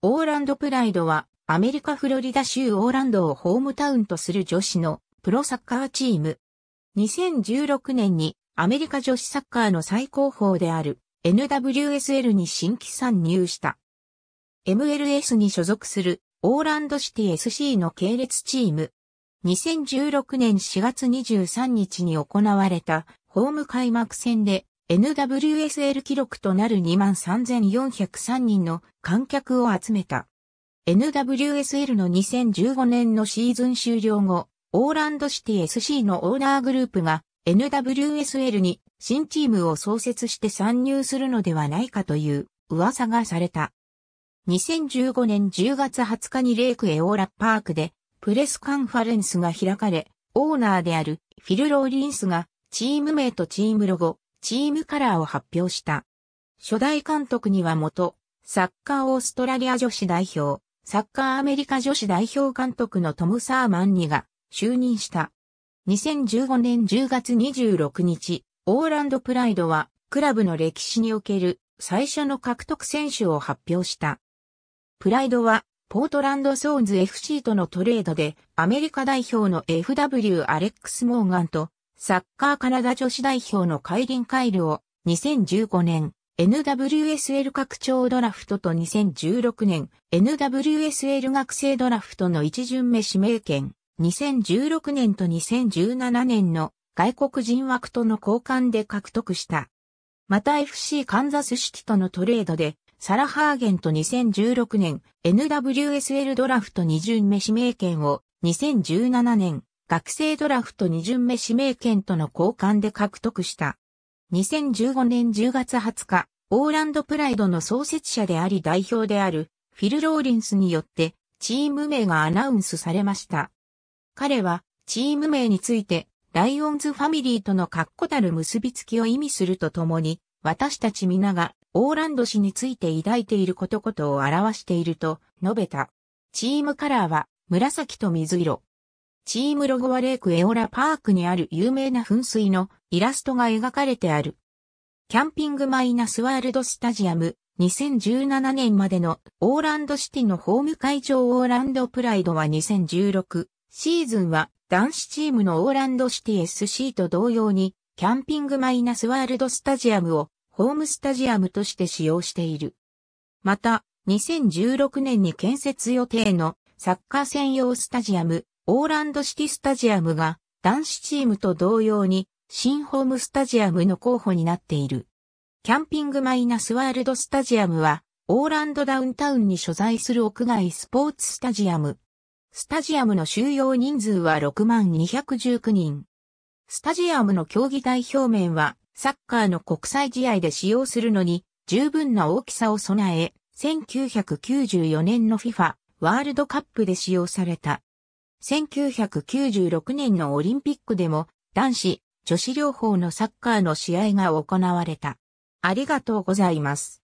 オーランドプライドはアメリカフロリダ州オーランドをホームタウンとする女子のプロサッカーチーム。2016年にアメリカ女子サッカーの最高峰である NWSL に新規参入した。MLS に所属するオーランドシティ SC の系列チーム。2016年4月23日に行われたホーム開幕戦で NWSL 記録となる23,403人の観客を集めた。NWSL の2015年のシーズン終了後、オーランドシティ SC のオーナーグループが NWSL に新チームを創設して参入するのではないかという噂がされた。2015年10月20日にレイクエオーラパークでプレスカンファレンスが開かれ、オーナーであるフィル・ローリンスがチーム名とチームロゴ、チームカラーを発表した。初代監督には元、サッカーオーストラリア女子代表、サッカーアメリカ女子代表監督のトム・サーマンニが就任した。2015年10月26日、オーランドプライドはクラブの歴史における最初の獲得選手を発表した。プライドはポートランドソーンズ FC とのトレードでアメリカ代表の FW アレックス・モーガンとサッカーカナダ女子代表のカイリン・カイルを2015年 NWSL 拡張ドラフトと2016年 NWSL 学生ドラフトの一巡目指名権2016年と2017年の外国人枠との交換で獲得した。また FC カンザスシティとのトレードでサラ・ハーゲンと2016年 NWSL ドラフト二巡目指名権を2017年学生ドラフト2巡目指名権との交換で獲得した。2015年10月20日、オーランドプライドの創設者であり代表であるフィル・ローリンスによってチーム名がアナウンスされました。彼はチーム名についてライオンズファミリーとの確固たる結びつきを意味するとともに、私たち皆がオーランド氏について抱いていることことを表していると述べた。チームカラーは紫と水色。チームロゴはレイクエオラパークにある有名な噴水のイラストが描かれてある。キャンピングマイナスワールドスタジアム2017年までのオーランドシティのホーム会場オーランドプライドは2016シーズンは男子チームのオーランドシティ SC と同様にキャンピングマイナスワールドスタジアムをホームスタジアムとして使用している。また、2016年に建設予定のサッカー専用スタジアムオーランドシティスタジアムが男子チームと同様に新ホームスタジアムの候補になっている。キャンピングマイナスワールドスタジアムはオーランドダウンタウンに所在する屋外スポーツスタジアム。スタジアムの収容人数は6219人。スタジアムの競技代表面はサッカーの国際試合で使用するのに十分な大きさを備え、1994年の FIFA ワールドカップで使用された。1996年のオリンピックでも男子、女子両方のサッカーの試合が行われた。ありがとうございます。